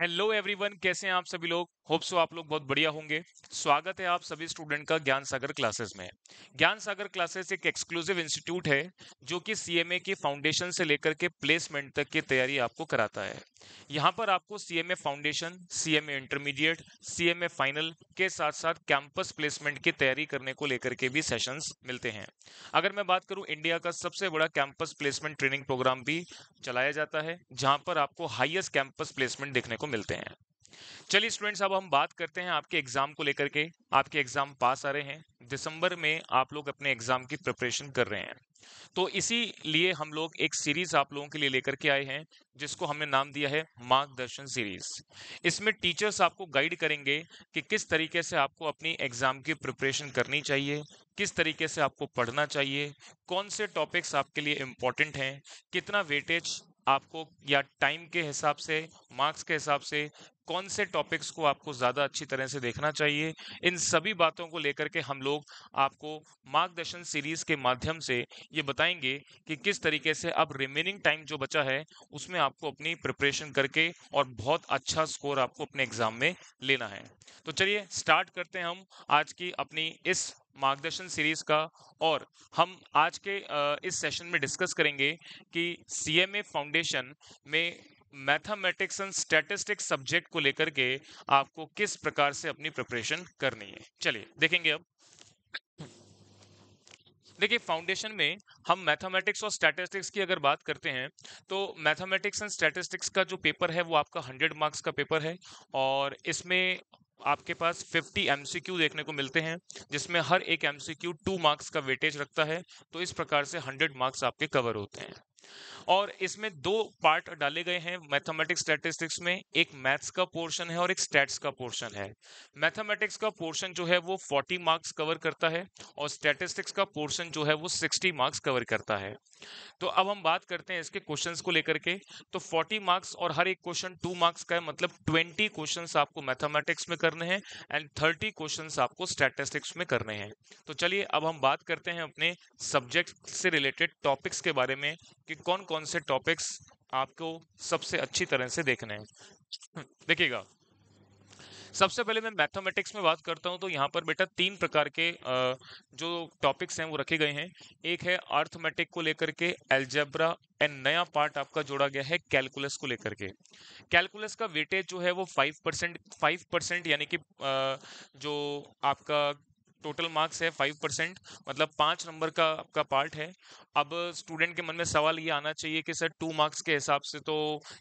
hello everyone कैसे हैं आप सभी लोग होप सो तो आप लोग बहुत बढ़िया होंगे स्वागत है आप सभी स्टूडेंट का ज्ञान सागर क्लासेस में ज्ञान सागर क्लासेस एक एक्सक्लूसिव इंस्टीट्यूट है जो कि सीएमए के फाउंडेशन से लेकर के प्लेसमेंट तक की तैयारी आपको कराता है यहाँ पर आपको CMA foundation CMA intermediate CMA final के साथ साथ कैंपस प्लेसमेंट की तैयारी करने को लेकर के भी सेशन मिलते हैं अगर मैं बात करूँ इंडिया का सबसे बड़ा कैंपस प्लेसमेंट ट्रेनिंग प्रोग्राम भी चलाया जाता है जहाँ पर आपको हाइएस्ट कैंपस प्लेसमेंट देखने को आपको मिलते हैं चलिए स्टूडेंट्स अब हम बात करते हैं आपके एग्जाम को लेकर के आपके एग्जाम पास आ रहे हैं दिसंबर में आप लोग अपने एग्जाम की प्रिपरेशन कर रहे हैं तो इसी लिए हम लोग एक सीरीज आप लोगों के लिए लेकर के आए हैं जिसको हमने नाम दिया है मार्गदर्शन सीरीज इसमें टीचर्स आपको गाइड करेंगे कि किस तरीके से आपको अपनी एग्जाम की प्रिपरेशन करनी चाहिए किस तरीके से आपको पढ़ना चाहिए कौन से टॉपिक्स आपके लिए इम्पॉर्टेंट हैं कितना वेटेज आपको या टाइम के हिसाब से मार्क्स के हिसाब से कौन से टॉपिक्स को आपको ज़्यादा अच्छी तरह से देखना चाहिए इन सभी बातों को लेकर के हम लोग आपको मार्गदर्शन सीरीज़ के माध्यम से ये बताएंगे कि किस तरीके से अब रिमेनिंग टाइम जो बचा है उसमें आपको अपनी प्रिपरेशन करके और बहुत अच्छा स्कोर आपको अपने एग्ज़ाम में लेना है तो चलिए स्टार्ट करते हैं हम आज की अपनी इस मार्गदर्शन सीरीज का और हम आज के इस सेशन में डिस्कस करेंगे कि सीएमए फाउंडेशन में मैथमेटिक्स एंड स्टैटिस्टिक्स सब्जेक्ट को लेकर के आपको किस प्रकार से अपनी प्रिपरेशन करनी है चलिए देखेंगे अब देखिए फाउंडेशन में हम मैथमेटिक्स और स्टैटिस्टिक्स की अगर बात करते हैं तो मैथमेटिक्स एंड स्टैटिस्टिक्स का जो पेपर है वो आपका 100 मार्क्स का पेपर है और इसमें आपके पास 50 एमसीक्यू देखने को मिलते हैं जिसमें हर एक एमसीक्यू 2 मार्क्स का वेटेज रखता है तो इस प्रकार से 100 मार्क्स आपके कवर होते हैं और इसमें दो पार्ट डाले गए हैं मैथमेटिक्स स्टैटिस्टिक्स में एक मैथ्स का पोर्शन है और एक स्टैट्स का पोर्शन है मैथमेटिक्स का पोर्शन जो है वो 40 मार्क्स कवर करता है और स्टैटिस्टिक्स का पोर्शन जो है वो 60 मार्क्स कवर करता है तो अब हम बात करते हैं इसके क्वेश्चंस को लेकर के तो 40 मार्क्स और हर एक क्वेश्चन टू मार्क्स का है मतलब ट्वेंटी क्वेश्चन आपको मैथमेटिक्स में करने हैं एंड थर्टी क्वेश्चन आपको स्टैटिस्टिक्स में करने हैं तो चलिए अब हम बात करते हैं अपने सब्जेक्ट से रिलेटेड टॉपिक्स के बारे में कि कि कौन कौन से टॉपिक्स आपको सबसे अच्छी तरह से देखने हैं हम्म, देखिएगा सबसे पहले मैं मैथमेटिक्स में बात करता हूँ तो यहाँ पर बेटा तीन प्रकार के जो टॉपिक्स हैं वो रखे गए हैं एक है आर्थमेटिक को लेकर के एल्जेब्रा एंड नया पार्ट आपका जोड़ा गया है कैलकुलस को लेकर के कैलकुलस का वेटेज जो है वो फाइव परसेंट फाइव परसेंट यानी कि जो आपका टोटल मार्क्स है फाइव परसेंट मतलब पाँच नंबर का आपका पार्ट है अब स्टूडेंट के मन में सवाल ये आना चाहिए कि सर टू मार्क्स के हिसाब से तो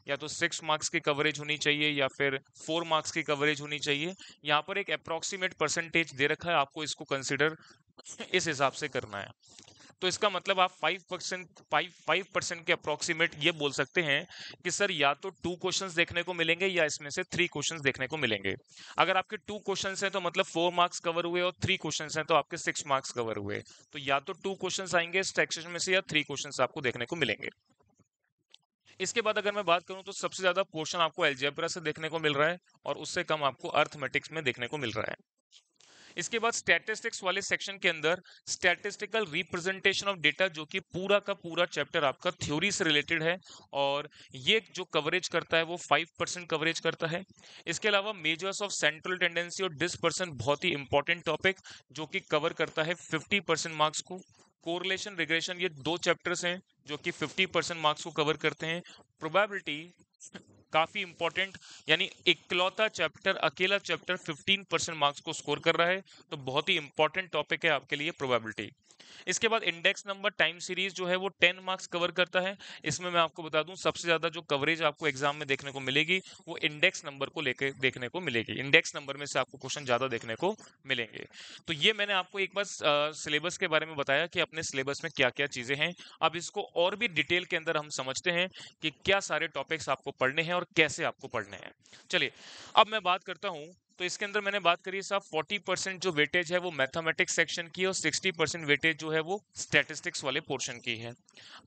या तो सिक्स मार्क्स की कवरेज होनी चाहिए या फिर फोर मार्क्स की कवरेज होनी चाहिए यहाँ पर एक अप्रॉक्सीमेट परसेंटेज दे रखा है आपको इसको कंसिडर इस हिसाब से करना है तो इसका मतलब आप five percent five five percent के अप्रोक्सीमेट ये बोल सकते हैं कि सर या तो टू क्वेश्चन देखने को मिलेंगे या इसमें से थ्री क्वेश्चन देखने को मिलेंगे अगर आपके टू क्वेश्चन हैं तो मतलब फोर मार्क्स कवर हुए और थ्री क्वेश्चन हैं तो आपके सिक्स मार्क्स कवर हुए तो या तो टू क्वेश्चन आएंगे इस सेक्शन में से या थ्री क्वेश्चन आपको देखने को मिलेंगे इसके बाद अगर मैं बात करूं तो सबसे ज्यादा पोर्शन आपको एल्जेब्रा से देखने को मिल रहा है और उससे कम आपको अर्थमेटिक्स में देखने को मिल रहा है इसके बाद स्टैटिस्टिक्स वाले सेक्शन के अंदर स्टैटिस्टिकल रिप्रेजेंटेशन ऑफ डेटा जो कि पूरा का पूरा चैप्टर आपका थ्योरी से रिलेटेड है और ये जो कवरेज करता है वो फाइव परसेंट कवरेज करता है इसके अलावा मेजर्स ऑफ सेंट्रल टेंडेंसी और डिसपर्सन बहुत ही इंपॉर्टेंट टॉपिक जो कि कवर करता है फिफ्टी परसेंट मार्क्स को कोरलेशन रिग्रेशन ये दो चैप्टर्स हैं जो कि 50 मार्क्स को कवर करते हैं प्रोबेबिलिटी काफी इंपॉर्टेंट यानी इकलौता चैप्टर अकेला चैप्टर 15 परसेंट मार्क्स को स्कोर कर रहा है तो बहुत ही इंपॉर्टेंट टॉपिक है आपके लिए प्रोबेबिलिटी इसके बाद इंडेक्स नंबर टाइम सीरीज जो है वो 10 मार्क्स कवर करता है इसमें मैं आपको बता दूं सबसे ज्यादा जो कवरेज आपको एग्जाम में देखने को मिलेगी वो इंडेक्स नंबर को लेकर देखने को मिलेगी इंडेक्स नंबर में से आपको क्वेश्चन ज्यादा देखने को मिलेंगे तो ये मैंने आपको एक बार सिलेबस के बारे में बताया कि अपने सिलेबस में क्या क्या चीजें हैं अब इसको और भी डिटेल के अंदर हम समझते हैं कि क्या सारे टॉपिक्स आपको पढ़ने हैं और और कैसे आपको पढ़ने हैं चलिए अब मैं बात करता हूँ तो इसके अंदर मैंने बात करी साहब 40 परसेंट जो वेटेज है वो मैथमेटिक्स सेक्शन की है और 60 परसेंट वेटेज जो है वो स्टैटिस्टिक्स वाले पोर्शन की है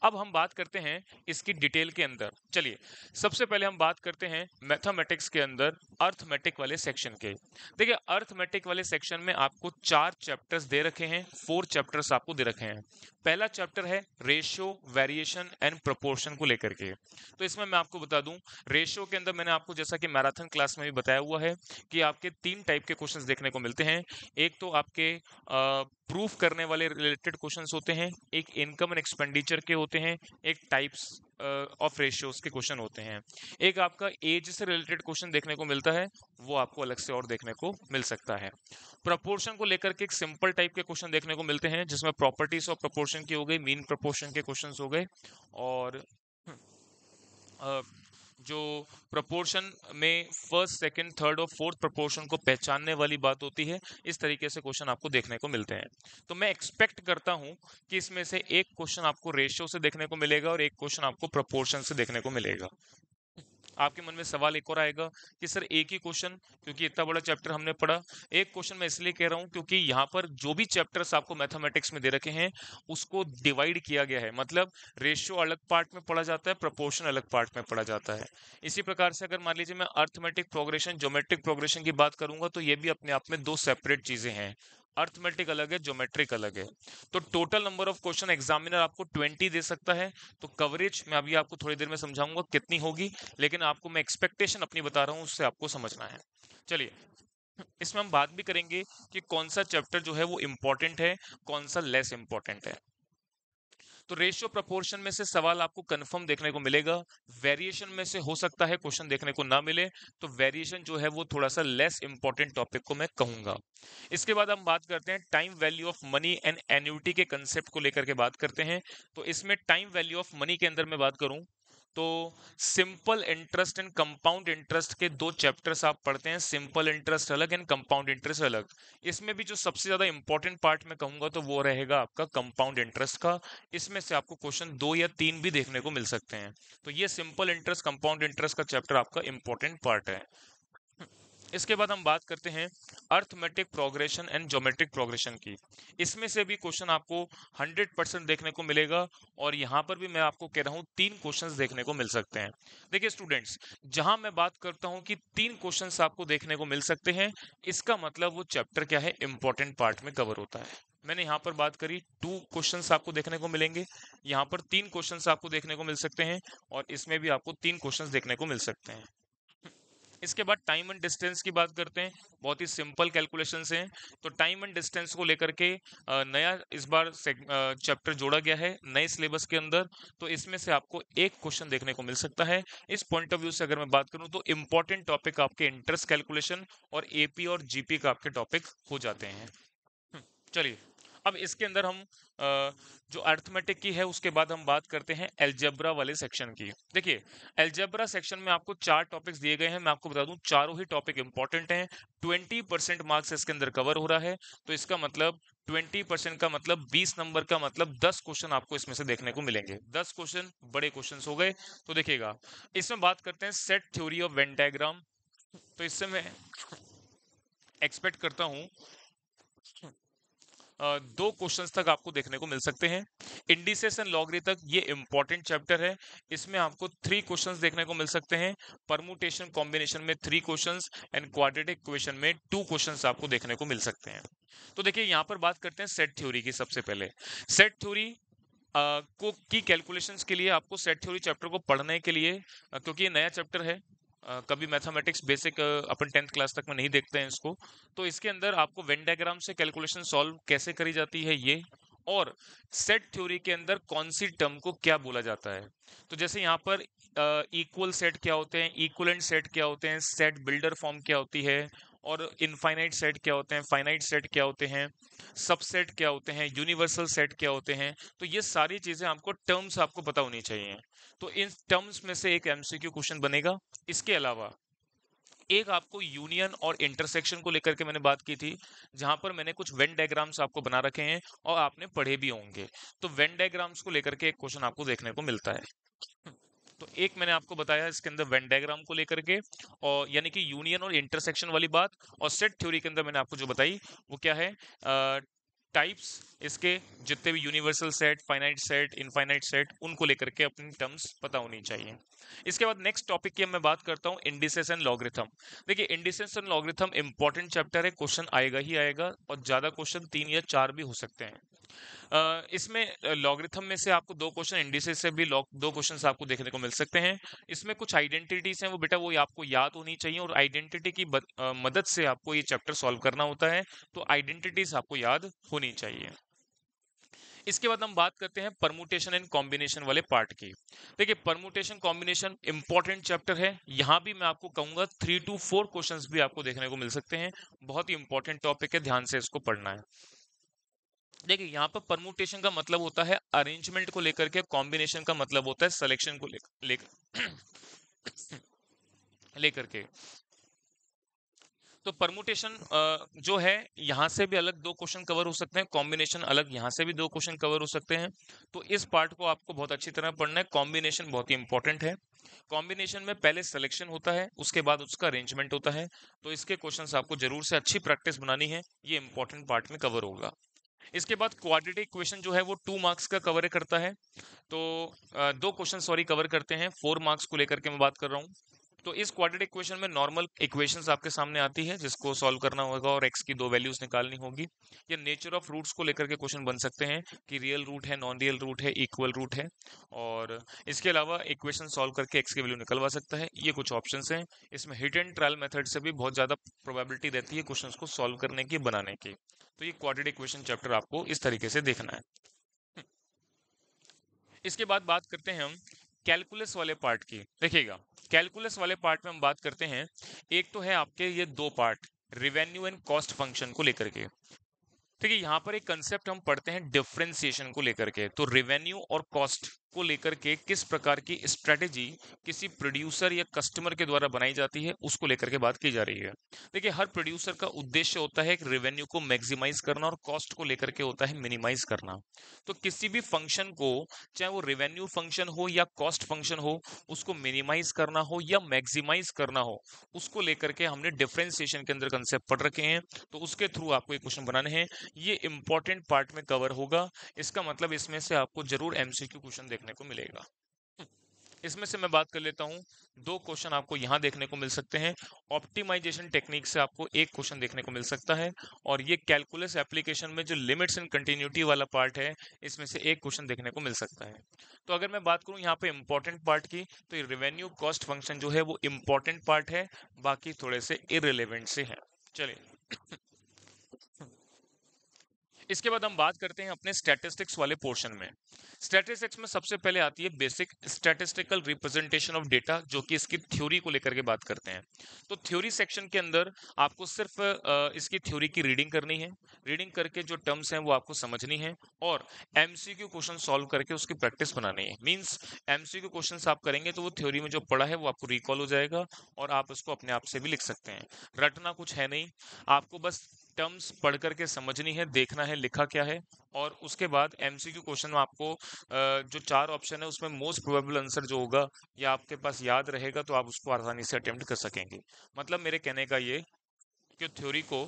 अब हम बात करते हैं इसकी डिटेल के अंदर चलिए सबसे पहले हम बात करते हैं मैथमेटिक्स के अंदर अर्थमेटिक वाले सेक्शन के देखिए अर्थमेटिक वाले सेक्शन में आपको चार चैप्टर्स दे रखे हैं फोर चैप्टर्स आपको दे रखे हैं पहला चैप्टर है रेशियो वेरिएशन एंड प्रोपोर्शन को लेकर के तो इसमें मैं आपको बता दूं रेशियो के अंदर मैंने आपको जैसा कि मैराथन क्लास में भी बताया हुआ है कि आपके तीन टाइप के क्वेश्चंस देखने को मिलते हैं एक तो आपके प्रूफ करने वाले रिलेटेड क्वेश्चंस होते हैं एक इनकम एंड एक्सपेंडिचर के होते हैं एक टाइप्स ऑफ रेशियोज के क्वेश्चन होते हैं एक आपका एज से रिलेटेड क्वेश्चन देखने को मिलता है वो आपको अलग से और देखने को मिल सकता है प्रपोर्शन को लेकर के एक सिंपल टाइप के क्वेश्चन देखने को मिलते हैं जिसमें प्रॉपर्टीज ऑफ प्रपोर्शन की हो गई मीन प्रपोर्शन के क्वेश्चन हो गए और हम्म, जो प्रपोर्शन में फर्स्ट सेकंड थर्ड और फोर्थ प्रपोर्शन को पहचानने वाली बात होती है इस तरीके से क्वेश्चन आपको देखने को मिलते हैं तो मैं एक्सपेक्ट करता हूं कि इसमें से एक क्वेश्चन आपको रेशियो से देखने को मिलेगा और एक क्वेश्चन आपको प्रपोर्शन से देखने को मिलेगा आपके मन में सवाल एक और आएगा कि सर एक ही क्वेश्चन क्योंकि इतना बड़ा चैप्टर हमने पढ़ा एक क्वेश्चन मैं इसलिए कह रहा हूँ क्योंकि यहाँ पर जो भी चैप्टर्स आपको मैथमेटिक्स में दे रखे हैं उसको डिवाइड किया गया है मतलब रेशियो अलग पार्ट में पढ़ा जाता है प्रपोर्शन अलग पार्ट में पढ़ा जाता है इसी प्रकार से अगर मान लीजिए मैं अर्थमेटिक प्रोग्रेशन जोमेट्रिक प्रोग्रेशन की बात करूंगा तो ये भी अपने आप में दो सेपरेट चीजें हैं अर्थमेटिक अलग है ज्योमेट्रिक अलग है तो total number of question examiner आपको 20 दे सकता है तो कवरेज मैं अभी आपको थोड़ी देर में समझाऊंगा कितनी होगी लेकिन आपको मैं एक्सपेक्टेशन अपनी बता रहा हूँ उससे आपको समझना है चलिए इसमें हम बात भी करेंगे कि कौन सा चैप्टर जो है वो इम्पोर्टेंट है कौन सा लेस इम्पोर्टेंट है तो रेशियो प्रपोर्शन में से सवाल आपको कन्फर्म देखने को मिलेगा वेरिएशन में से हो सकता है क्वेश्चन देखने को ना मिले तो वेरिएशन जो है वो थोड़ा सा लेस इंपॉर्टेंट टॉपिक को मैं कहूंगा इसके बाद हम बात करते हैं time value of money and annuity के कंसेप्ट को लेकर के बात करते हैं तो इसमें टाइम वैल्यू ऑफ मनी के अंदर मैं बात करूं तो simple interest and compound interest के दो चैप्टर्स आप पढ़ते हैं सिंपल इंटरेस्ट अलग एंड कंपाउंड इंटरेस्ट अलग इसमें भी जो सबसे ज़्यादा इंपॉर्टेंट पार्ट मैं कहूंगा तो वो रहेगा आपका कंपाउंड इंटरेस्ट का इसमें से आपको क्वेश्चन दो या तीन भी देखने को मिल सकते हैं तो ये सिंपल इंटरेस्ट कंपाउंड इंटरेस्ट का चैप्टर आपका इंपॉर्टेंट पार्ट है इसके बाद हम बात करते हैं arithmetic progression and geometric progression की इसमें से भी क्वेश्चन आपको 100 परसेंट देखने को मिलेगा और यहाँ पर भी मैं आपको कह रहा हूँ तीन क्वेश्चंस देखने को मिल सकते हैं देखिए स्टूडेंट्स जहाँ मैं बात करता हूँ कि तीन क्वेश्चंस आपको देखने को मिल सकते हैं इसका मतलब वो चैप्टर क्या है इंपॉर्टेंट पार्ट में कवर होता है मैंने यहाँ पर बात करी टू क्वेश्चन आपको देखने को मिलेंगे यहाँ पर तीन क्वेश्चन आपको देखने को मिल सकते हैं और इसमें भी आपको तीन क्वेश्चन देखने को मिल सकते हैं इसके बाद टाइम एंड डिस्टेंस की बात करते हैं बहुत ही सिंपल कैलकुलेशन हैं तो टाइम एंड डिस्टेंस को लेकर के नया इस बार चैप्टर जोड़ा गया है नए सिलेबस के अंदर तो इसमें से आपको एक क्वेश्चन देखने को मिल सकता है इस पॉइंट ऑफ व्यू से अगर मैं बात करूं तो इंपॉर्टेंट टॉपिक आपके इंटरेस्ट कैलकुलेशन और एपी और जीपी का आपके टॉपिक हो जाते हैं हम्म, चलिए अब इसके अंदर हम जो अर्थमेटिक की है उसके बाद हम बात करते हैं एल्जेब्रा वाले सेक्शन की देखिए एल्जेब्रा सेक्शन में आपको चार टॉपिक्स दिए गए हैं मैं आपको बता दूं चारों ही टॉपिक इंपॉर्टेंट हैं 20 परसेंट मार्क्स इसके अंदर कवर हो रहा है तो इसका मतलब 20 परसेंट का मतलब 20 नंबर का मतलब 10 क्वेश्चन आपको इसमें से देखने को मिलेंगे 10 क्वेश्चन बड़े क्वेश्चन हो गए तो देखिएगा इसमें बात करते हैं सेट थ्योरी ऑफ वेंटाग्राम तो इससे मैं एक्सपेक्ट करता हूँ दो क्वेश्चंस तक आपको देखने को मिल सकते हैं इंडिसेस एंड लॉगरी तक ये इंपॉर्टेंट चैप्टर है इसमें आपको थ्री क्वेश्चंस देखने को मिल सकते हैं परमुटेशन कॉम्बिनेशन में three questions and quadratic question में टू क्वेश्चंस आपको देखने को मिल सकते हैं तो देखिए यहाँ पर बात करते हैं सेट थ्योरी की सबसे पहले सेट थ्योरी को की कैलकुलेशंस के लिए आपको सेट थ्योरी चैप्टर को पढ़ने के लिए क्योंकि ये नया चैप्टर है कभी मैथमेटिक्स बेसिक अपन टेंथ क्लास तक में नहीं देखते हैं इसको तो इसके अंदर आपको वेन डायग्राम से कैलकुलेशन सॉल्व कैसे करी जाती है ये और सेट थ्योरी के अंदर कौन सी टर्म को क्या बोला जाता है तो जैसे यहाँ पर इक्वल uh, सेट क्या होते हैं इक्वलेंट सेट क्या होते हैं सेट बिल्डर फॉर्म क्या होती है और इनफाइनाइट सेट क्या होते हैं फाइनाइट सेट क्या होते हैं सबसेट क्या होते हैं यूनिवर्सल सेट क्या होते हैं तो ये सारी चीज़ें आपको टर्म्स आपको पता होनी चाहिए तो इन टर्म्स में से एक एमसीक्यू क्वेश्चन बनेगा इसके अलावा एक आपको यूनियन और इंटरसेक्शन को लेकर के मैंने बात की थी जहां पर मैंने कुछ वेन डायग्राम्स आपको बना रखे हैं और आपने पढ़े भी होंगे तो वेन डायग्राम्स को लेकर के एक क्वेश्चन आपको देखने को मिलता है तो एक मैंने आपको बताया इसके अंदर वेन डायग्राम को लेकर के और यानी कि यूनियन और इंटरसेक्शन वाली बात और सेट थ्योरी के अंदर मैंने आपको जो बताई वो क्या है टाइप्स इसके जितने भी universal set finite set infinite set उनको लेकर के अपनी टर्म्स पता होनी चाहिए इसके बाद नेक्स्ट टॉपिक की मैं बात करता हूँ इंडिसेस एंड लॉग्रिथम देखिए indices and logarithm important chapter है क्वेश्चन आएगा ही आएगा और ज़्यादा क्वेश्चन तीन या चार भी हो सकते हैं Uh, इसमें लॉगरिथम में से आपको दो क्वेश्चन इंडिसेस से भी लॉग दो क्वेश्चन आपको देखने को मिल सकते हैं इसमें कुछ आइडेंटिटीज हैं वो बेटा वो आपको याद होनी चाहिए और आइडेंटिटी की बद, uh, मदद से आपको ये चैप्टर सॉल्व करना होता है तो आइडेंटिटीज आपको याद हो होनी चाहिए इसके बाद हम बात करते हैं परमुटेशन एंड कॉम्बिनेशन वाले पार्ट की देखिए परमुटेशन कॉम्बिनेशन इंपॉर्टेंट चैप्टर है यहां भी मैं आपको कहूंगा थ्री टू फोर क्वेश्चंस भी आपको देखने को मिल सकते हैं बहुत ही इंपॉर्टेंट टॉपिक है ध्यान से इसको पढ़ना है देखिए यहाँ पर परमुटेशन का मतलब होता है अरेंजमेंट को लेकर के कॉम्बिनेशन का मतलब होता है सिलेक्शन को लेकर लेकर लेकर के तो परमुटेशन जो है यहाँ से भी अलग दो क्वेश्चन कवर हो सकते हैं कॉम्बिनेशन अलग यहाँ से भी दो क्वेश्चन कवर हो सकते हैं तो इस पार्ट को आपको बहुत अच्छी तरह पढ़ना है कॉम्बिनेशन बहुत ही इंपॉर्टेंट है कॉम्बिनेशन में पहले सिलेक्शन होता है उसके बाद उसका अरेंजमेंट होता है तो इसके क्वेश्चन आपको जरूर से अच्छी प्रैक्टिस बनानी है ये इंपॉर्टेंट पार्ट में कवर होगा इसके बाद क्वाड्रेटिक क्वेश्चन जो है वो टू मार्क्स का कवर करता है तो दो क्वेश्चन सॉरी कवर करते हैं फोर मार्क्स को लेकर के मैं बात कर रहा हूँ तो इस क्वाड्रेटिक इक्वेशन में नॉर्मल इक्वेशंस आपके सामने आती है जिसको सॉल्व करना होगा और एक्स की दो वैल्यूज निकालनी होगी ये नेचर ऑफ रूट्स को लेकर के क्वेश्चन बन सकते हैं कि रियल रूट है नॉन रियल रूट है इक्वल रूट है और इसके अलावा इक्वेशन सॉल्व करके एक्स की वैल्यू निकलवा सकता है ये कुछ ऑप्शन है इसमें हिट एंड ट्रायल मेथड से भी बहुत ज़्यादा प्रोबेबिलिटी रहती है क्वेश्चन को सोल्व करने की बनाने की तो ये क्वाड्रेटिक इक्वेशन चैप्टर आपको इस तरीके से देखना है इसके बाद बात करते हैं हम कैलकुलस वाले पार्ट की देखिएगा कैलकुलस वाले पार्ट में हम बात करते हैं एक तो है आपके ये दो part revenue and cost function को लेकर के ठीक है यहाँ पर एक कंसेप्ट हम पढ़ते हैं डिफ्रेंसिएशन को लेकर के तो रिवेन्यू और कॉस्ट को लेकर के किस प्रकार की स्ट्रेटेजी किसी प्रोड्यूसर या कस्टमर के द्वारा बनाई जाती है उसको लेकर के बात की जा रही है देखिए हर प्रोड्यूसर का उद्देश्य होता है रेवेन्यू को मैक्सिमाइज करना और कॉस्ट को लेकर के होता है मिनिमाइज करना तो किसी भी फंक्शन को चाहे वो रेवेन्यू फंक्शन हो या कॉस्ट फंक्शन हो उसको मिनिमाइज करना हो या मैक्सिमाइज करना हो उसको लेकर के हमने डिफ्रेंसिएशन के अंदर कंसेप्ट पढ़ रखे हैं तो उसके थ्रू आपको ये क्वेश्चन बनाने हैं ये इंपॉर्टेंट पार्ट में कवर होगा इसका मतलब इसमें से आपको जरूर एमसीक्यू क्वेश्चन देखना देखने को मिलेगा इसमें से मैं बात कर लेता हूं दो क्वेश्चन आपको यहां देखने को मिल सकते हैं ऑप्टिमाइजेशन टेक्निक से आपको एक क्वेश्चन देखने को मिल सकता है और ये कैलकुलस एप्लीकेशन में जो लिमिट्स एंड कंटिन्यूटी वाला पार्ट है इसमें से एक क्वेश्चन देखने को मिल सकता है तो अगर मैं बात करूं यहाँ पे इम्पोर्टेंट पार्ट की तो ये रेवेन्यू कॉस्ट फंक्शन जो है वो इम्पोर्टेंट पार्ट है बाकी थोड़े से इरेलीवेंट से है चलिए इसके बाद हम बात करते हैं अपने स्टैटिस्टिक्स वाले पोर्शन में स्टैटिस्टिक्स में सबसे पहले आती है basic statistical representation of data जो कि इसकी थ्योरी को लेकर के बात करते हैं तो थ्योरी सेक्शन के अंदर आपको सिर्फ इसकी थ्योरी की रीडिंग करनी है रीडिंग करके जो टर्म्स हैं वो आपको समझनी है और एमसीक्यू क्वेश्चन सॉल्व करके उसकी प्रैक्टिस बनानी है मीन्स एमसीक्यू क्वेश्चन आप करेंगे तो वो थ्योरी में जो पढ़ा है वो आपको रिकॉल हो जाएगा और आप उसको अपने आप से भी लिख सकते हैं रटना कुछ है नहीं आपको बस टर्म्स पढ़ करके समझनी है देखना है लिखा क्या है और उसके बाद एमसीक्यू क्वेश्चन में आपको जो चार ऑप्शन है उसमें मोस्ट प्रोबेबल आंसर जो होगा या आपके पास याद रहेगा तो आप उसको आसानी से अटेम्प्ट कर सकेंगे मतलब मेरे कहने का ये कि थ्योरी को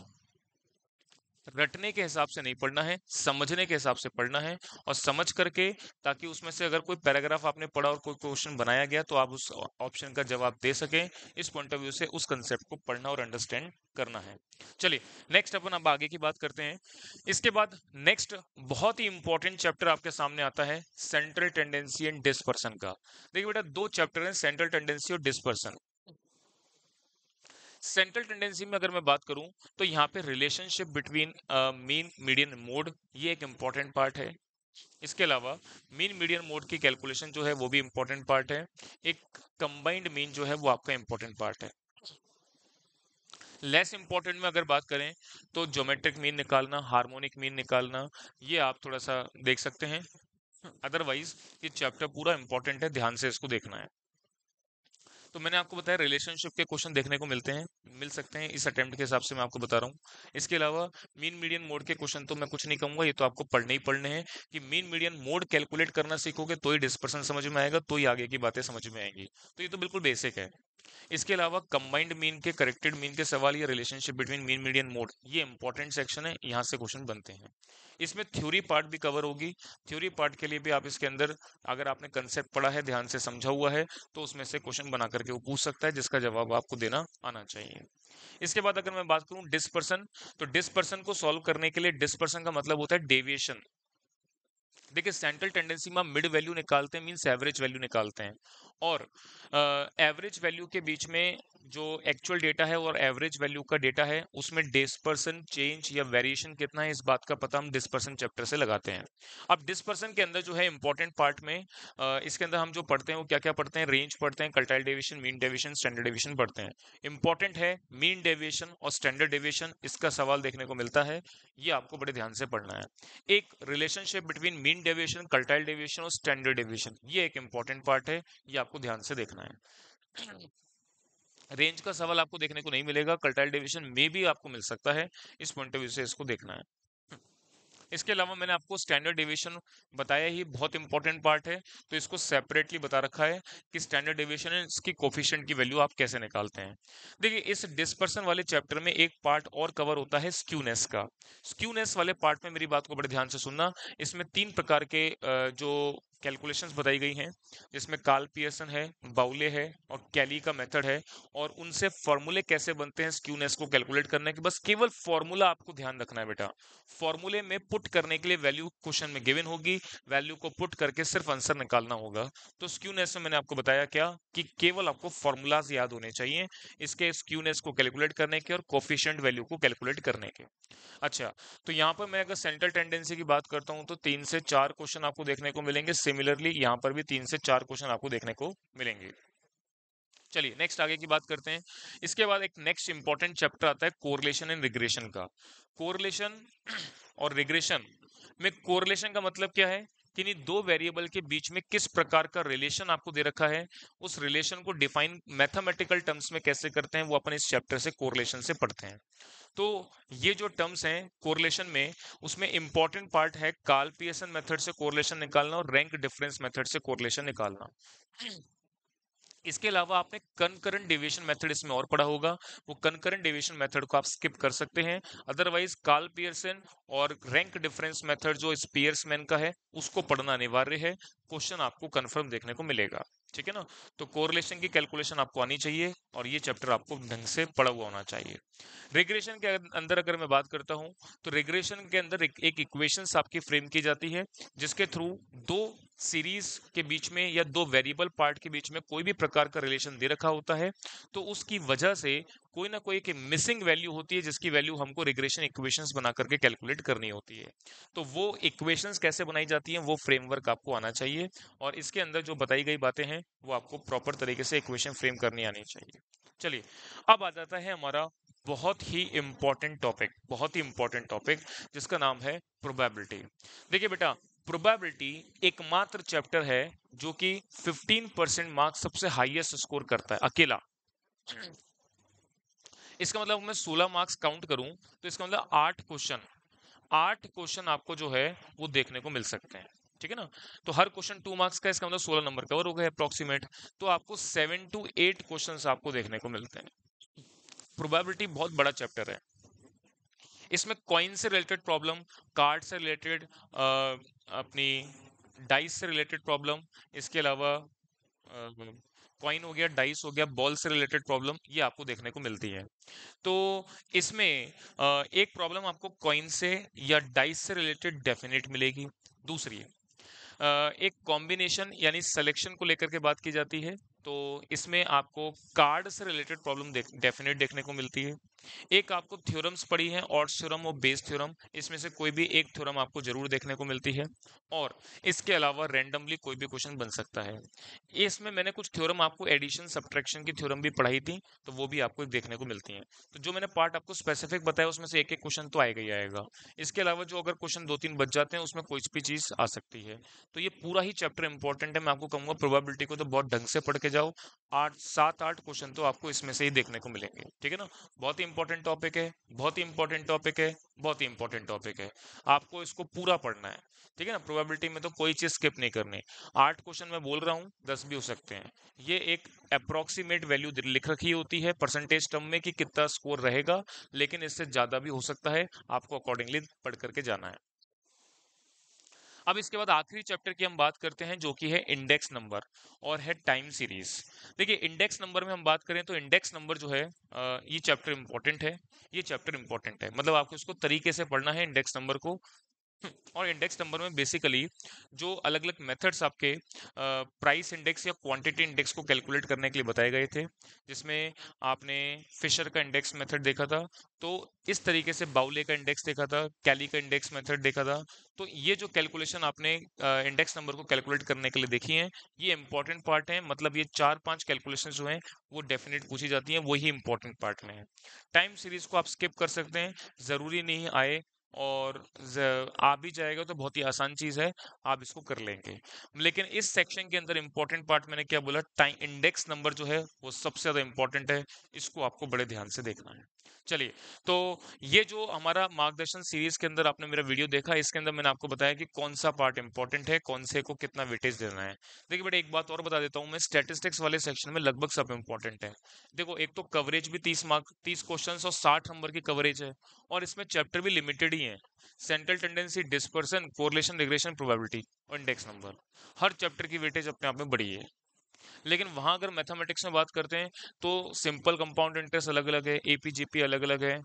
रटने के हिसाब से नहीं पढ़ना है समझने के हिसाब से पढ़ना है और समझ करके ताकि उसमें से अगर कोई पैराग्राफ आपने पढ़ा और कोई क्वेश्चन बनाया गया तो आप उस ऑप्शन का जवाब दे सकें इस पॉइंट ऑफ व्यू से उस कंसेप्ट को पढ़ना और अंडरस्टैंड करना है चलिए नेक्स्ट अपन अब आगे की बात करते हैं इसके बाद नेक्स्ट बहुत ही इंपॉर्टेंट चैप्टर आपके सामने आता है सेंट्रल टेंडेंसी एंड डिस्पर्सन का देखिए बेटा दो चैप्टर हैं सेंट्रल टेंडेंसी और डिस्पर्सन सेंट्रल टेंडेंसी में अगर मैं बात करूं तो यहाँ पे relationship between mean median mode ये एक इम्पॉर्टेंट पार्ट है इसके अलावा मीन मीडियन मोड की कैलकुलेशन जो है वो भी इम्पोर्टेंट पार्ट है एक कंबाइंड मीन जो है वो आपका इम्पोर्टेंट पार्ट है लेस इम्पॉर्टेंट में अगर बात करें तो जोमेट्रिक मीन निकालना हार्मोनिक मीन निकालना ये आप थोड़ा सा देख सकते हैं अदरवाइज ये चैप्टर पूरा इंपॉर्टेंट है ध्यान से इसको देखना है तो मैंने आपको बताया रिलेशनशिप के क्वेश्चन देखने को मिलते हैं मिल सकते हैं इस अटेम्प्ट के हिसाब से मैं आपको बता रहा हूँ इसके अलावा मीन मीडियन मोड के क्वेश्चन तो मैं कुछ नहीं कहूँगा ये तो आपको पढ़ने ही पढ़ने हैं कि मीन मीडियन मोड कैलकुलेट करना सीखोगे तो ही डिस्पर्सन समझ में आएगा तो ही आगे की बातें समझ में आएंगी तो ये तो बिल्कुल बेसिक है इसके अलावा कंबाइंड मीन के करेक्टेड मीन के सवाल या relationship between mean median mode ये इंपॉर्टेंट सेक्शन है यहाँ से क्वेश्चन बनते हैं इसमें थ्योरी पार्ट भी कवर होगी थ्योरी पार्ट के लिए भी आप इसके अंदर अगर आपने कंसेप्ट पढ़ा है ध्यान से समझा हुआ है तो उसमें से क्वेश्चन बना करके वो पूछ सकता है जिसका जवाब आपको देना आना चाहिए इसके बाद अगर मैं बात करूं डिस्पर्सन तो डिस्पर्सन को सॉल्व करने के लिए डिस्पर्सन का मतलब होता है डेविएशन देखिए सेंट्रल टेंडेंसी में मिड वैल्यू निकालते हैं मीन्स एवरेज वैल्यू निकालते हैं और एवरेज वैल्यू के बीच में जो एक्चुअल डेटा है और एवरेज वैल्यू का डेटा है उसमें डिसपर्सन चेंज या वेरिएशन कितना है इस बात का पता हम डिस्पर्सन चैप्टर से लगाते हैं अब डिस्पर्सन के अंदर जो है इंपॉर्टेंट पार्ट में uh, इसके अंदर हम जो पढ़ते हैं वो क्या क्या पढ़ते हैं रेंज पढ़ते हैं quartile deviation mean deviation standard deviation पढ़ते हैं इंपॉर्टेंट है मीन डेविएशन और स्टैंडर्ड डेविएशन इसका सवाल देखने को मिलता है ये आपको बड़े ध्यान से पढ़ना है एक relationship between mean mean deviation quartile deviation और स्टैंडर्ड डेविएशन ये एक इंपॉर्टेंट पार्ट है ये आपको ध्यान से देखना है रेंज का सवाल आपको देखने को नहीं मिलेगा कल्टाइल डेविएशन में भी आपको मिल सकता है इस पॉइंट ऑफ व्यू से इसको देखना है इसके अलावा मैंने आपको स्टैंडर्ड डिविएशन बताया ही बहुत इंपॉर्टेंट पार्ट है तो इसको सेपरेटली बता रखा है कि स्टैंडर्ड डिविएशन इसकी कोफिशियंट की वैल्यू आप कैसे निकालते हैं देखिए इस डिस्पर्सन वाले चैप्टर में एक पार्ट और कवर होता है स्क्यूनेस का स्क्यूनेस वाले पार्ट में मेरी बात को बड़े ध्यान से सुनना इसमें तीन प्रकार के जो कैलकुलेशंस बताई गई हैं जिसमें कार्ल पियर्सन है बाउले है और कैली का मेथड है और उनसे फॉर्मूले कैसे बनते हैं स्क्यूनेस को कैलकुलेट करने के बस केवल फॉर्मूला आपको ध्यान रखना है बेटा फॉर्मूले में पुट करने के लिए वैल्यू क्वेश्चन में गिवन होगी वैल्यू को पुट करके सिर्फ आंसर निकालना होगा तो स्क्यूनेस में मैंने आपको बताया क्या कि केवल आपको फॉर्मूलाज याद होने चाहिए इसके स्क्यूनेस को कैलकुलेट करने के और कोफिशियंट वैल्यू को कैलकुलेट करने के अच्छा तो यहाँ पर मैं अगर सेंट्रल टेंडेंसी की बात करता हूँ तो तीन से चार क्वेश्चन आपको देखने को मिलेंगे सिमिलरली यहाँ पर भी तीन से चार क्वेश्चन आपको देखने को मिलेंगे चलिए नेक्स्ट आगे की बात करते हैं इसके बाद एक नेक्स्ट इंपॉर्टेंट चैप्टर आता है कोरलेशन एंड रिग्रेशन का कोरलेशन और रिग्रेशन में कोरलेशन का मतलब क्या है किन्हीं दो वेरिएबल के बीच में किस प्रकार का रिलेशन आपको दे रखा है उस रिलेशन को डिफाइन मैथमेटिकल टर्म्स में कैसे करते हैं वो अपन इस चैप्टर से कोरिलेशन से पढ़ते हैं तो ये जो टर्म्स हैं कोरिलेशन में उसमें इंपॉर्टेंट पार्ट है कार्ल पियर्सन मेथड से कोरिलेशन निकालना और रैंक डिफरेंस मेथड से कोरिलेशन निकालना इसके अलावा आपने कनकरेंट डिविएशन मेथड इसमें और पढ़ा होगा वो कनकरेंट डिविएशन मेथड को आप स्किप कर सकते हैं अदरवाइज कार्ल पियर्सन और रैंक डिफरेंस मेथड जो इस पियर्समैन का है उसको पढ़ना अनिवार्य है क्वेश्चन आपको कन्फर्म देखने को मिलेगा ठीक है ना तो कोरिलेशन की कैलकुलेशन आपको आनी चाहिए और ये चैप्टर आपको ढंग से पढ़ा हुआ होना चाहिए रिग्रेशन के अंदर अगर मैं बात करता हूं तो रिग्रेशन के अंदर एक इक्वेशन आपकी फ्रेम की जाती है जिसके थ्रू दो सीरीज के बीच में या दो वेरिएबल पार्ट के बीच में कोई भी प्रकार का रिलेशन दे रखा होता है तो उसकी वजह से कोई ना कोई एक मिसिंग वैल्यू होती है जिसकी वैल्यू हमको रिग्रेशन इक्वेशंस बना करके कैलकुलेट करनी होती है तो वो इक्वेशंस कैसे बनाई जाती हैं वो फ्रेमवर्क आपको आना चाहिए और इसके अंदर जो बताई गई बातें हैं वो आपको प्रॉपर तरीके से इक्वेशन फ्रेम करनी आनी चाहिए चलिए अब आ जाता है हमारा बहुत ही इंपॉर्टेंट टॉपिक बहुत ही इंपॉर्टेंट टॉपिक जिसका नाम है प्रोबेबिलिटी देखिए बेटा प्रोबेबिलिटी एकमात्र चैप्टर है जो कि 15 परसेंट मार्क्स सबसे हाईएस्ट स्कोर करता है अकेला इसका मतलब मैं 16 मार्क्स काउंट करूं तो इसका मतलब आठ क्वेश्चन आठ क्वेश्चन आपको जो है वो देखने को मिल सकते हैं ठीक है ना तो हर क्वेश्चन टू मार्क्स का इसका मतलब सोलह नंबर कवर हो गए अप्रोक्सीमेट तो आपको सेवन टू एट क्वेश्चन आपको देखने को मिलते हैं प्रोबेबिलिटी बहुत बड़ा चैप्टर है इसमें कॉइन से रिलेटेड प्रॉब्लम कार्ड से रिलेटेड अपनी डाइस से रिलेटेड प्रॉब्लम इसके अलावा कॉइन हो गया डाइस हो गया बॉल से रिलेटेड प्रॉब्लम ये आपको देखने को मिलती है तो इसमें एक प्रॉब्लम आपको कॉइन से या डाइस से रिलेटेड डेफिनेट मिलेगी दूसरी एक कॉम्बिनेशन यानी सिलेक्शन को लेकर के बात की जाती है तो इसमें आपको कार्ड से रिलेटेड प्रॉब्लम देख, डेफिनेट देखने को मिलती है एक आपको थ्योरम्स पढ़ी है और थ्योरम और बेस थ्योरम इसमें से कोई भी एक थ्योरम आपको जरूर देखने को मिलती है और इसके अलावा रैंडमली कोई भी क्वेश्चन बन सकता है इसमें मैंने कुछ थ्योरम आपको एडिशन सब्ट्रैक्शन की थ्योरम भी पढ़ाई थी तो वो भी आपको देखने को मिलती है तो जो मैंने पार्ट आपको स्पेसिफिक बताया उसमें से एक एक क्वेश्चन तो आएगा ही आएगा इसके अलावा जो अगर क्वेश्चन दो तीन बच जाते हैं उसमें कोई भी चीज़ आ सकती है तो ये पूरा ही चैप्टर इंपॉर्टेंट है मैं आपको कहूँगा प्रोबेबिलिटी को तो बहुत ढंग से पढ़ के जाओ आठ सात आठ क्वेश्चन तो आपको इसमें से ही देखने को मिलेंगे ठीक है ना बहुत ही इंपॉर्टेंट टॉपिक है बहुत ही इंपॉर्टेंट टॉपिक है बहुत ही इंपॉर्टेंट टॉपिक है आपको इसको पूरा पढ़ना है ठीक है ना प्रोबेबिलिटी में तो कोई चीज स्किप नहीं करनी आठ क्वेश्चन मैं बोल रहा हूँ दस भी हो सकते हैं ये एक अप्रोक्सीमेट वैल्यू लिख रखी होती है परसेंटेज टर्म में कि कितना स्कोर रहेगा लेकिन इससे ज्यादा भी हो सकता है आपको अकॉर्डिंगली पढ़ करके जाना है अब इसके बाद आखिरी चैप्टर की हम बात करते हैं जो कि है इंडेक्स नंबर और है टाइम सीरीज देखिए इंडेक्स नंबर में हम बात करें तो इंडेक्स नंबर जो है ये चैप्टर इंपॉर्टेंट है ये चैप्टर इंपॉर्टेंट है मतलब आपको इसको तरीके से पढ़ना है इंडेक्स नंबर को और इंडेक्स नंबर में बेसिकली जो अलग अलग मेथड्स आपके प्राइस इंडेक्स या क्वांटिटी इंडेक्स को कैलकुलेट करने के लिए बताए गए थे जिसमें आपने फिशर का इंडेक्स मेथड देखा था तो इस तरीके से बाउले का इंडेक्स देखा था कैली का इंडेक्स मेथड देखा था तो ये जो कैलकुलेशन आपने इंडेक्स नंबर को कैलकुलेट करने के लिए देखी है ये इंपॉर्टेंट पार्ट है मतलब ये चार पांच कैलकुलेशन जो हैं वो डेफिनेट पूछी जाती हैं वही इंपॉर्टेंट पार्ट में है टाइम सीरीज को आप स्किप कर सकते हैं ज़रूरी नहीं आए और आ भी जाएगा तो बहुत ही आसान चीज़ है आप इसको कर लेंगे लेकिन इस सेक्शन के अंदर इंपॉर्टेंट पार्ट मैंने क्या बोला टाइम इंडेक्स नंबर जो है वो सबसे ज़्यादा इंपॉर्टेंट है इसको आपको बड़े ध्यान से देखना है चलिए तो ये जो हमारा मार्गदर्शन सीरीज के अंदर आपने मेरा वीडियो देखा इसके अंदर मैंने आपको बताया कि कौन सा पार्ट इंपॉर्टेंट है कौन से को कितना वेटेज देना है देखिए बेटा एक बात और बता देता हूँ मैं स्टेटिस्टिक्स वाले सेक्शन में लगभग सब इंपॉर्टेंट है देखो एक तो कवरेज भी तीस मार्क तीस क्वेश्चन और साठ नंबर की कवरेज है और इसमें चैप्टर भी लिमिटेड ही है central tendency dispersion correlation regression probability और इंडेक्स नंबर हर चैप्टर की वेटेज अपने आप में बड़ी है लेकिन वहाँ अगर मैथमेटिक्स में बात करते हैं तो सिंपल कंपाउंड इंटरेस्ट अलग अलग है एपीजीपी अलग अलग है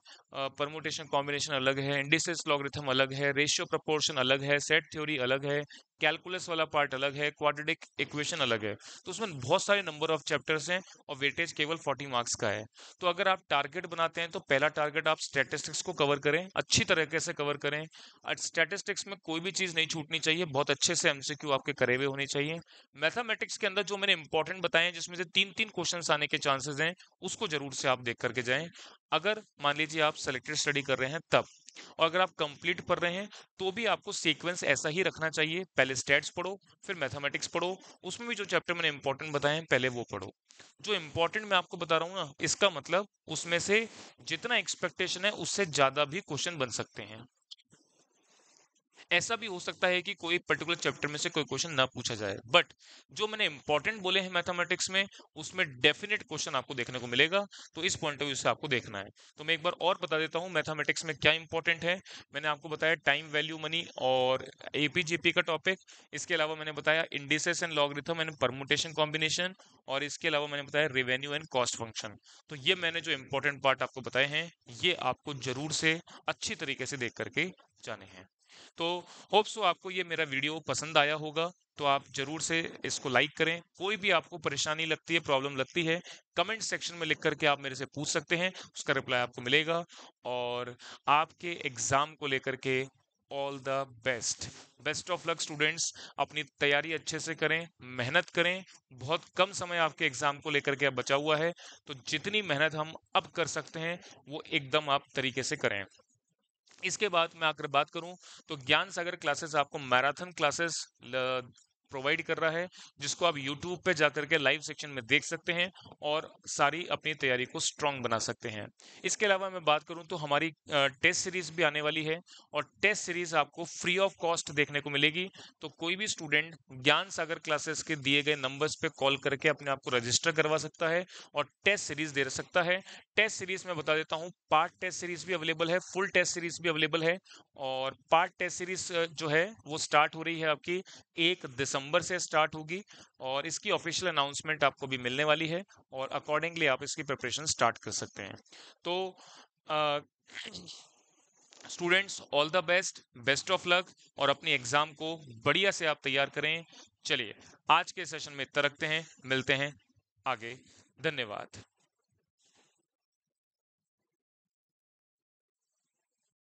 परमोटेशन कॉम्बिनेशन अलग है इंडिसेस लॉगरिथम अलग है रेशियो प्रपोर्शन अलग है सेट थ्योरी अलग है कैलकुलस वाला पार्ट अलग है क्वाड्रेटिक इक्वेशन अलग है तो उसमें बहुत सारे नंबर ऑफ चैप्टर्स हैं और वेटेज केवल 40 मार्क्स का है तो अगर आप टारगेट बनाते हैं तो पहला टारगेट आप स्टैटिस्टिक्स को कवर करें अच्छी तरीके से कवर करें स्टैटिस्टिक्स में कोई भी चीज़ नहीं छूटनी चाहिए बहुत अच्छे से एमसीक्यू आपके करे हुए होने चाहिए मैथामेटिक्स के अंदर जो मैंने इंपॉर्टेंट बताए हैं जिसमें से तीन तीन क्वेश्चन आने के चांसेज हैं उसको जरूर से आप देख करके जाएं अगर मान लीजिए आप सेलेक्टेड स्टडी कर रहे हैं तब और अगर आप कंप्लीट पढ़ रहे हैं तो भी आपको सीक्वेंस ऐसा ही रखना चाहिए पहले स्टैट्स पढ़ो फिर मैथमेटिक्स पढ़ो उसमें भी जो चैप्टर मैंने इंपॉर्टेंट बताए हैं पहले वो पढ़ो जो इंपॉर्टेंट मैं आपको बता रहा हूँ ना इसका मतलब उसमें से जितना एक्सपेक्टेशन है उससे ज़्यादा भी क्वेश्चन बन सकते हैं ऐसा भी हो सकता है कि कोई पर्टिकुलर चैप्टर में से कोई क्वेश्चन ना पूछा जाए बट जो मैंने इंपॉर्टेंट बोले हैं मैथमेटिक्स में उसमें डेफिनेट क्वेश्चन आपको देखने को मिलेगा तो इस पॉइंट ऑफ व्यू से आपको देखना है तो मैं एक बार और बता देता हूँ मैथमेटिक्स में क्या इंपॉर्टेंट है मैंने आपको बताया टाइम वैल्यू मनी और एपीजेपी का टॉपिक इसके अलावा मैंने बताया indices and logarithm and permutation combination और इसके अलावा मैंने बताया रेवेन्यू एंड कॉस्ट फंक्शन तो ये मैंने जो इंपॉर्टेंट पार्ट आपको बताए हैं ये आपको जरूर से अच्छी तरीके से देख करके जाने हैं तो होप सो आपको ये मेरा वीडियो पसंद आया होगा तो आप जरूर से इसको लाइक करें कोई भी आपको परेशानी लगती है प्रॉब्लम लगती है कमेंट सेक्शन में लिख करके आप मेरे से पूछ सकते हैं उसका रिप्लाई आपको मिलेगा और आपके एग्ज़ाम को लेकर के all the best best of luck students अपनी तैयारी अच्छे से करें मेहनत करें बहुत कम समय आपके एग्जाम को लेकर के अब बचा हुआ है तो जितनी मेहनत हम अब कर सकते हैं वो एकदम आप तरीके से करें इसके बाद मैं आकर बात करूं तो ज्ञान सागर क्लासेस आपको मैराथन क्लासेस प्रोवाइड कर रहा है जिसको आप यूट्यूब पे जाकर के लाइव सेक्शन में देख सकते हैं और सारी अपनी तैयारी को स्ट्रांग बना सकते हैं इसके अलावा मैं बात करूं तो हमारी टेस्ट सीरीज भी आने वाली है और टेस्ट सीरीज आपको फ्री ऑफ कॉस्ट देखने को मिलेगी तो कोई भी स्टूडेंट ज्ञान सागर क्लासेस के दिए गए नंबर्स पे कॉल करके अपने आप को रजिस्टर करवा सकता है और टेस्ट सीरीज दे सकता है टेस्ट सीरीज में बता देता हूँ पार्ट टेस्ट सीरीज भी अवेलेबल है फुल टेस्ट सीरीज भी अवेलेबल है और पार्ट टेस्ट सीरीज जो है वो स्टार्ट हो रही है आपकी एक दिसंबर नवंबर से स्टार्ट होगी और इसकी ऑफिशियल अनाउंसमेंट आपको भी मिलने वाली है और अकॉर्डिंगली आप इसकी प्रिपरेशन स्टार्ट कर सकते हैं तो students all the best best of luck और अपनी एग्जाम को बढ़िया से आप तैयार करें चलिए आज के सेशन में इतना रखते हैं मिलते हैं आगे धन्यवाद